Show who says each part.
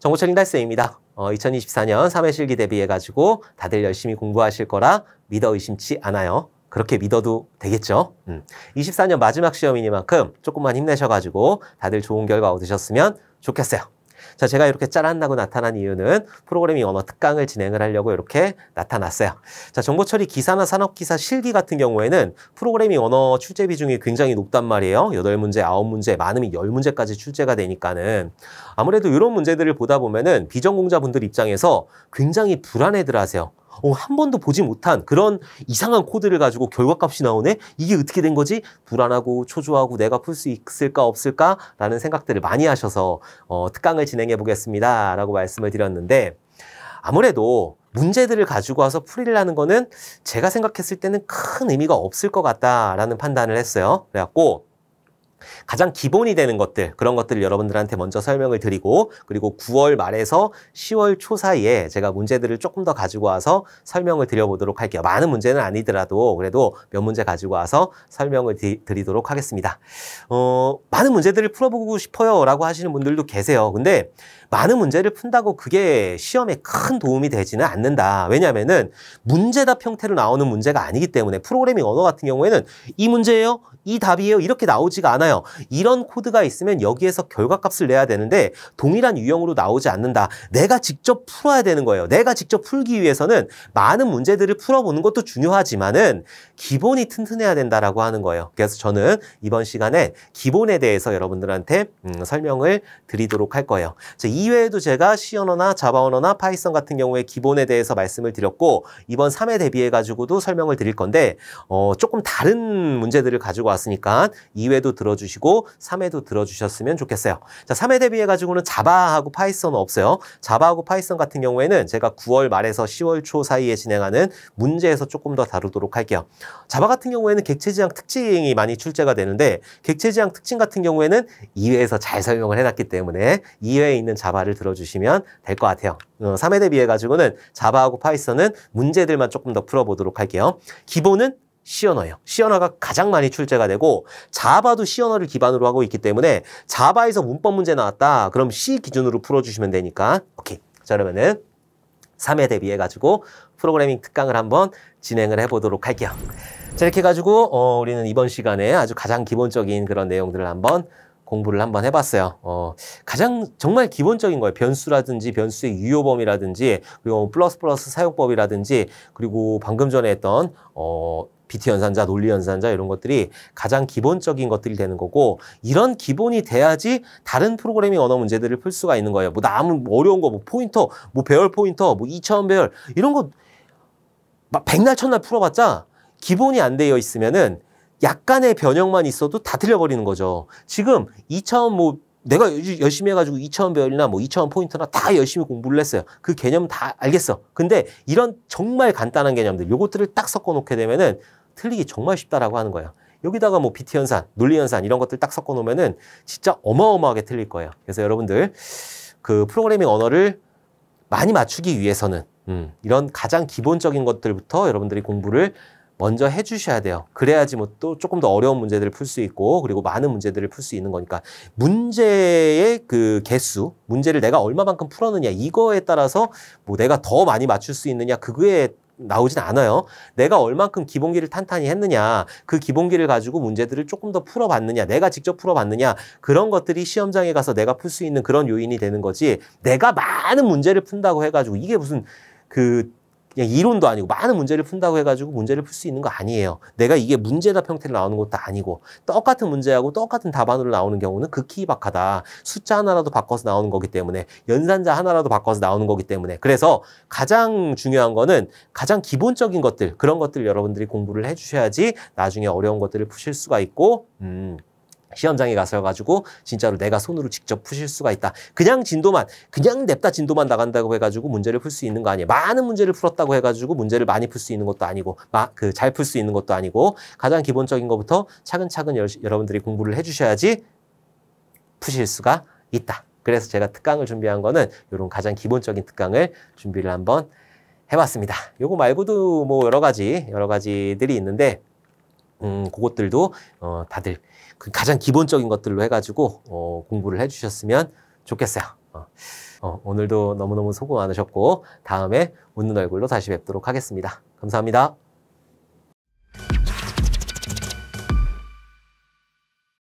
Speaker 1: 정보철 인달쌤입니다. 어, 2024년 3회실기 대비해가지고 다들 열심히 공부하실 거라 믿어 의심치 않아요. 그렇게 믿어도 되겠죠? 음. 24년 마지막 시험이니만큼 조금만 힘내셔가지고 다들 좋은 결과 얻으셨으면 좋겠어요. 자, 제가 이렇게 자란다고 나타난 이유는 프로그래밍 언어 특강을 진행을 하려고 이렇게 나타났어요. 자, 정보처리 기사나 산업기사 실기 같은 경우에는 프로그래밍 언어 출제 비중이 굉장히 높단 말이에요. 8 문제 9 문제 많으면 0문제까지 출제가 되니까는 아무래도 이런 문제들을 보다 보면은 비전공자분들 입장에서 굉장히 불안해들 하세요. 어, 한 번도 보지 못한 그런 이상한 코드를 가지고 결과값이 나오네? 이게 어떻게 된 거지? 불안하고 초조하고 내가 풀 수 있을까 없을까라는 생각들을 많이 하셔서 어, 특강을 진행해 보겠습니다. 라고 말씀을 드렸는데 아무래도 문제들을 가지고 와서 풀이라는 거는 제가 생각했을 때는 큰 의미가 없을 것 같다라는 판단을 했어요. 그래갖고 가장 기본이 되는 것들 그런 것들 여러분들한테 먼저 설명을 드리고 그리고 9월 말에서 10월 초 사이에 제가 문제들을 조금 더 가지고 와서 설명을 드려보도록 할게요. 많은 문제는 아니더라도 그래도 몇 문제 가지고 와서 설명을 드리도록 하겠습니다. 어, 많은 문제들을 풀어보고 싶어요 라고 하시는 분들도 계세요. 근데 많은 문제를 푼다고 그게 시험에 큰 도움이 되지는 않는다. 왜냐면은 하 문제답 형태로 나오는 문제가 아니기 때문에 프로그래밍 언어 같은 경우에는 이 문제예요? 이 답이에요? 이렇게 나오지가 않아요. 있잖아요. 이런 코드가 있으면 여기에서 결과값을 내야 되는데 동일한 유형으로 나오지 않는다. 내가 직접 풀어야 되는 거예요. 내가 직접 풀기 위해서는 많은 문제들을 풀어보는 것도 중요하지만은 기본이 튼튼해야 된다라고 하는 거예요. 그래서 저는 이번 시간에 기본에 대해서 여러분들한테 음, 설명을 드리도록 할 거예요. 자, 이외에도 제가 시 언어나 자바 언어나 파이썬 같은 경우에 기본에 대해서 말씀을 드렸고 이번 3회 대비해 가지고도 설명을 드릴 건데 어, 조금 다른 문제들을 가지고 왔으니까 이외에도 들어주 들어주시고 3회도 들어주셨으면 좋겠어요. 자, 3회 대비해 가지고는 자바하고 파이썬은 없어요. 자바하고 파이썬 같은 경우에는 제가 9월 말에서 10월 초 사이에 진행하는 문제에서 조금 더 다루도록 할게요. 자바 같은 경우에는 객체지향 특징이 많이 출제가 되는데 객체지향 특징 같은 경우에는 2회에서 잘 설명을 해놨기 때문에 2회에 있는 자바를 들어주시면 될 것 같아요. 3회 어, 대비해 가지고는 자바하고 파이썬은 문제들만 조금 더 풀어보도록 할게요. 기본은 시언어예요. 시언어가 가장 많이 출제가 되고 자바도 시언어를 기반으로 하고 있기 때문에 자바에서 문법 문제 나왔다. 그럼 C 기준으로 풀어주시면 되니까 오케이. 자 그러면은 3에 대비해 가지고 프로그래밍 특강을 한번 진행을 해보도록 할게요. 자 이렇게 해 가지고 어, 우리는 이번 시간에 아주 가장 기본적인 그런 내용들을 한번 공부를 한번 해봤어요. 어, 가장 정말 기본적인 거예요. 변수라든지 변수의 유효범위라든지 그리고 플러스 플러스 사용법이라든지 그리고 방금 전에 했던 어, 비트 연산자, 논리 연산자 이런 것들이 가장 기본적인 것들이 되는 거고 이런 기본이 돼야지 다른 프로그래밍 언어 문제들을 풀 수가 있는 거예요. 뭐 나무 뭐 어려운 거 뭐 포인터, 뭐 배열 포인터, 뭐 이차원 배열 이런 거 막 백날 첫날 풀어봤자 기본이 안 되어 있으면은 약간의 변형만 있어도 다 틀려버리는 거죠. 지금 이차원 뭐 내가 열심히 해가지고 2차원 배열이나 뭐 2차원 포인트나 다 열심히 공부를 했어요. 그 개념 다 알겠어. 근데 이런 정말 간단한 개념들, 요것들을 딱 섞어 놓게 되면은 틀리기 정말 쉽다라고 하는 거예요. 여기다가 뭐 비트 현산, 논리 현산 이런 것들 딱 섞어 놓으면은 진짜 어마어마하게 틀릴 거예요. 그래서 여러분들 그 프로그래밍 언어를 많이 맞추기 위해서는 음, 이런 가장 기본적인 것들부터 여러분들이 공부를 먼저 해주셔야 돼요. 그래야지 뭐 또 조금 더 어려운 문제들을 풀 수 있고 그리고 많은 문제들을 풀 수 있는 거니까 문제의 그 개수, 문제를 내가 얼마만큼 풀었느냐 이거에 따라서 뭐 내가 더 많이 맞출 수 있느냐 그거에 나오진 않아요. 내가 얼만큼 기본기를 탄탄히 했느냐, 그 기본기를 가지고 문제들을 조금 더 풀어봤느냐, 내가 직접 풀어봤느냐, 그런 것들이 시험장에 가서 내가 풀 수 있는 그런 요인이 되는 거지, 내가 많은 문제를 푼다고 해가지고 이게 무슨 그 그냥 이론도 아니고 많은 문제를 푼다고 해가지고 문제를 풀 수 있는 거 아니에요. 내가 이게 문제답 형태로 나오는 것도 아니고 똑같은 문제하고 똑같은 답안으로 나오는 경우는 극히 박하다. 숫자 하나라도 바꿔서 나오는 거기 때문에 연산자 하나라도 바꿔서 나오는 거기 때문에 그래서 가장 중요한 거는 가장 기본적인 것들 그런 것들 여러분들이 공부를 해주셔야지 나중에 어려운 것들을 푸실 수가 있고 음. 시험장에 가서가지고 진짜로 내가 손으로 직접 푸실 수가 있다. 그냥 진도만 그냥 냅다 진도만 나간다고 해가지고 문제를 풀 수 있는 거 아니에요. 많은 문제를 풀었다고 해가지고 문제를 많이 풀 수 있는 것도 아니고 그잘 풀 수 있는 것도 아니고 가장 기본적인 것부터 차근차근 여, 여러분들이 공부를 해주셔야지 푸실 수가 있다. 그래서 제가 특강을 준비한 거는 이런 가장 기본적인 특강을 준비를 한번 해봤습니다. 요거 말고도 뭐 여러 가지 여러 가지들이 있는데 음, 그것들도 어, 다들 그 가장 기본적인 것들로 해가지고 어, 공부를 해주셨으면 좋겠어요. 어, 어, 오늘도 너무너무 수고 많으셨고 다음에 웃는 얼굴로 다시 뵙도록 하겠습니다. 감사합니다.